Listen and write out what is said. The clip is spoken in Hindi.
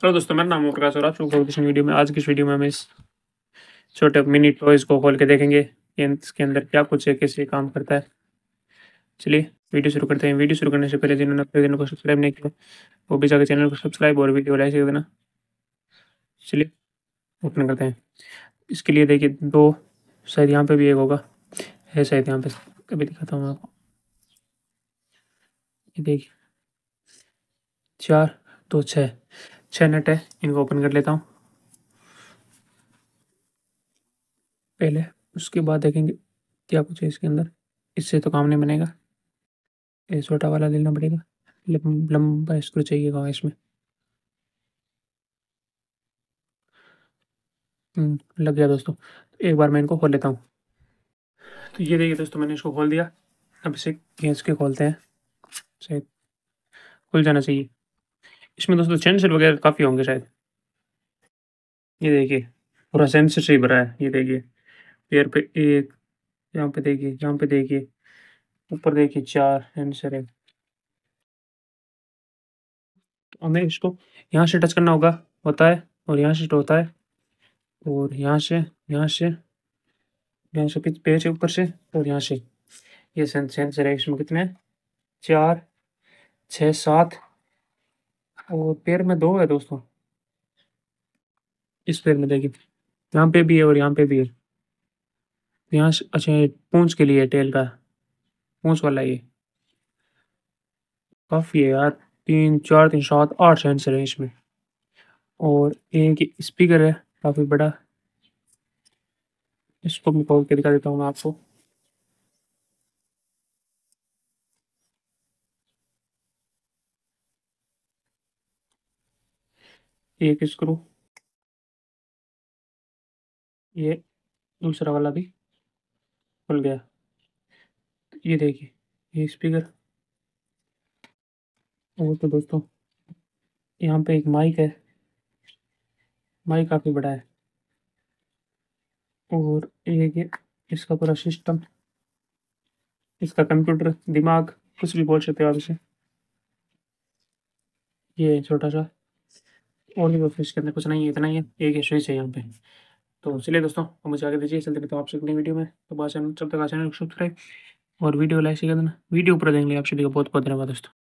तो दोस्तों मेरा नाम प्रकाश और आप लोग वीडियो में आज की इस वीडियो में हम इस छोटे मिनी टॉयज को खोल के देखेंगे कि इसके अंदर क्या कुछ है कैसे काम करता है चलिए वीडियो शुरू करते हैं वीडियो शुरू करने से पहले जिन्होंने अपने चैनल को सब्सक्राइब नहीं किया वो भी जाकर चैनल को सब्सक्राइब और वीडियो लाइक कर देना चलिए ओपन करते हैं इसके लिए देखिए दो शायद यहाँ पर भी एक होगा है शायद यहाँ पर कभी दिखाता हूँ आपको देखिए चार दो छः छः नट है इनको ओपन कर लेता हूँ पहले उसके बाद देखेंगे क्या कुछ है इसके अंदर इससे तो काम नहीं बनेगा ये छोटा वाला लेना पड़ेगा लंबा स्क्रू चाहिए होगा इसमें हम्म, लग गया दोस्तों तो एक बार मैं इनको खोल लेता हूँ तो ये देखिए दोस्तों मैंने इसको खोल दिया अब इसे खींच के खोलते हैं शायद खुल जाना चाहिए इसमें दोस्तों सेंसर वगैरह काफ़ी होंगे शायद ये देखिए पूरा सेंसर से ही भरा है ये देखिए पेयर पे एक यहाँ पे देखिए यहाँ पे देखिए ऊपर देखिए चार सेंसर है हमें इसको यहाँ से टच करना होगा होता है और यहाँ से होता है और यहाँ से यहाँ से यहाँ से पेयर से ऊपर से और यहाँ से ये सेंसर है इसमें कितने चार छः सात और पैर में दो है दोस्तों इस पैर में देखिए यहाँ पे भी है और यहाँ पे भी है यहाँ अच्छा पूंछ के लिए टेल का पूंछ वाला ये काफ़ी है यार तीन चार तीन सात आठ सेंसर है इसमें और एक स्पीकर है काफ़ी बड़ा इसको भी खोल के दिखा देता हूँ मैं आपको एक स्क्रू ये दूसरा वाला भी खुल गया तो ये देखिए ये स्पीकर और तो दोस्तों यहाँ पे एक माइक है माइक काफ़ी बड़ा है और ये कि इसका पूरा सिस्टम इसका कंप्यूटर दिमाग कुछ भी बोल सकते हो आप इसे ये छोटा सा और वो फिश के अंदर कुछ नहीं है इतना ही है एक स्ट्रेच है यहाँ पे तो चलिए दोस्तों और मुझे आगे दीजिए चलते रहते आपसे अगली वीडियो में तो बात चैनल सब तक आ चैनल सब्सक्राइब और वीडियो लाइक से कर देना वीडियो ऊपर देंगे आप सभी का बहुत बहुत धन्यवाद दोस्तों